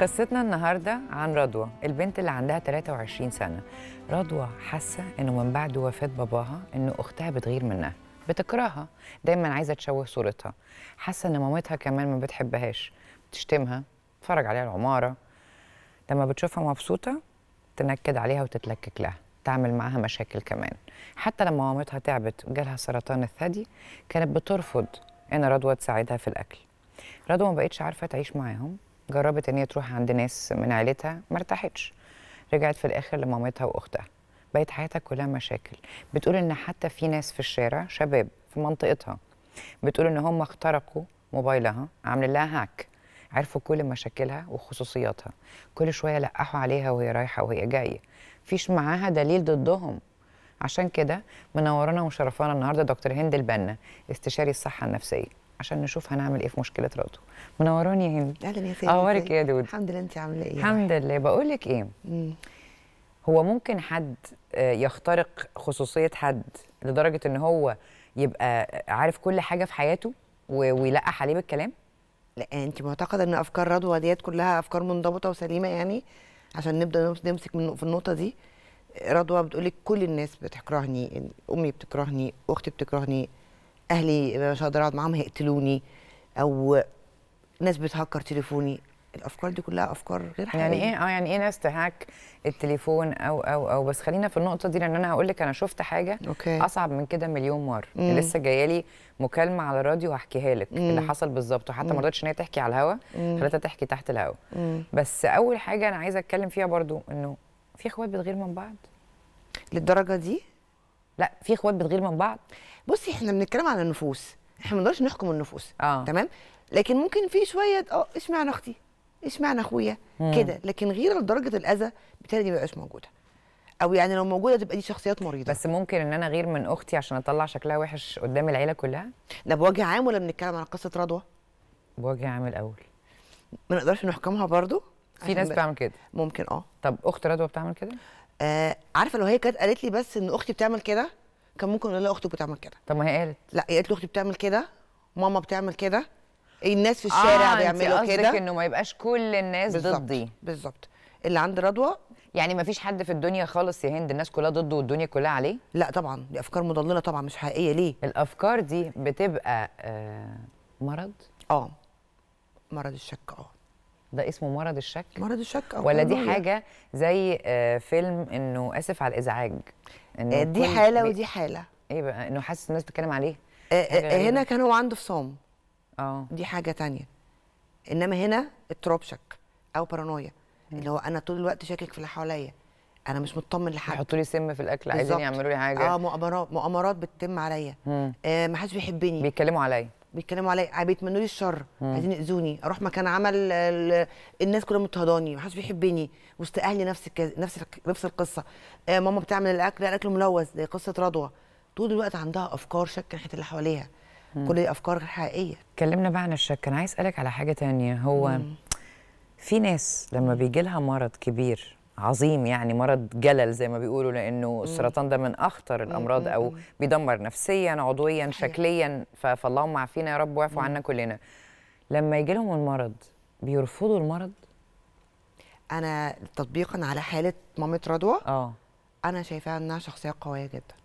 قصتنا النهارده عن رضوى البنت اللي عندها 23 سنه رضوى حاسه انه من بعد وفاه باباها ان اختها بتغير منها بتكرهها دايما عايزه تشوه صورتها حاسه ان مامتها كمان ما بتحبهاش بتشتمها تتفرج عليها العماره لما بتشوفها مبسوطه تنكد عليها وتتلكك لها تعمل معاها مشاكل كمان حتى لما مامتها تعبت وجالها سرطان الثدي كانت بترفض ان رضوى تساعدها في الاكل رضوى ما بقتش عارفه تعيش معاهم جربت ان هي تروح عند ناس من عيلتها ما ارتاحتش رجعت في الاخر لمامتها واختها بقت حياتها كلها مشاكل بتقول ان حتى في ناس في الشارع شباب في منطقتها بتقول ان هم اخترقوا موبايلها عاملين لها هاك عرفوا كل مشاكلها وخصوصياتها كل شويه لقحوا عليها وهي رايحه وهي جايه فيش معاها دليل ضدهم عشان كده منورانا ومشرفانا النهارده دكتور هند البنا استشاري الصحه النفسيه عشان نشوف هنعمل ايه في مشكله رضوى منوراني يا هند اهلا يا سيدي اخبارك ايه يا دود الحمد لله انت عامله ايه الحمد لله بقول لك ايه هو ممكن حد آه، يخترق خصوصيه حد لدرجه ان هو يبقى عارف كل حاجه في حياته ويلقح عليه بالكلام لا انت معتقده ان افكار رضوى ديت كلها افكار منضبطه وسليمه يعني عشان نبدا نمسك من في النقطه دي رضوى لك كل الناس بتكرهني امي بتكرهني اختي بتكرهني اهلي مش هقدر اقعد معاهم هيقتلوني او ناس بتهكر تليفوني الافكار دي كلها افكار غير يعني حقيقيه يعني ايه اه يعني ايه ناس تهاك التليفون او او او بس خلينا في النقطه دي لان انا هقول لك انا شفت حاجه أوكي. اصعب من كده مليون مره مم. لسه جايه لي مكالمه على الراديو هحكيها لك اللي حصل بالظبط وحتى ما رضتش ان هي تحكي على الهوا خلتها تحكي تحت الهوا بس اول حاجه انا عايزه اتكلم فيها برضو انه في اخوات بتغير من بعض للدرجه دي لا في اخوات بتغير من بعض بصي احنا بنتكلم على النفوس احنا ما نقدرش نحكم النفوس آه. تمام لكن ممكن في شويه اه اشمعنى اختي اشمعنى اخويا كده لكن غير لدرجه الاذى بالتالي دي ما بقاش موجوده او يعني لو موجوده تبقى دي شخصيات مريضه بس ممكن ان انا غير من اختي عشان اطلع شكلها وحش قدام العيله كلها ده بوجه عام ولا بنتكلم على قصه رضوى بوجه عام الاول ما نقدرش نحكمها برضو في ناس بتعمل كده ممكن اه طب اخت رضوى بتعمل كده؟ آه عارفه لو هي كانت قالت لي بس ان اختي بتعمل كده كان ممكن اقول لها اختك بتعمل كده طب ما هي قالت لا هي قالت لي اختي بتعمل كده ماما بتعمل كده الناس في آه، الشارع آه بيعملوا كده قصدك انه ما يبقاش كل الناس بالزبط. ضدي بالظبط اللي عند رضوى يعني ما فيش حد في الدنيا خالص يا هند الناس كلها ضده والدنيا كلها عليه لا طبعا دي افكار مضلله طبعا مش حقيقيه ليه الافكار دي بتبقى آه مرض اه مرض الشك اه ده اسمه مرض الشك مرض الشك ولا دي حاجه زي آه، فيلم انه اسف على الازعاج إنه آه، دي حاله ودي حاله ايه بقى انه حاسس الناس بتتكلم عليه آه، هنا كان هو عنده فصام اه دي حاجه تانية انما هنا اضطراب شك او بارانويا اللي هو انا طول الوقت شاكك في اللي حواليا انا مش مطمن لحد يحطوا لي سم في الاكل عايزين يعملوا لي حاجه اه مؤامرات مؤامرات بتتم عليا آه ما حدش بيحبني بيتكلموا عليا بيتكلموا عليا بيتمنوا لي الشر عايزين ياذوني اروح مكان عمل الناس كلها مضطهداني محدش بيحبني وسط اهلي نفس الكز... نفس نفس القصه آه ماما بتعمل الاكل الاكل ملوث زي قصه رضوى طول الوقت عندها افكار شك ناحيه اللي حواليها كل الافكار غير حقيقيه اتكلمنا بقى عن الشك انا عايز اسالك على حاجه تانية هو مم. في ناس لما بيجي لها مرض كبير عظيم يعني مرض جلل زي ما بيقولوا لانه السرطان ده من اخطر الامراض او بيدمر نفسيا عضويا شكليا فاللهم عافينا يا رب واعفو عنا كلنا لما يجي لهم المرض بيرفضوا المرض انا تطبيقا على حاله مامه رضوى اه انا شايفاها انها شخصيه قويه جدا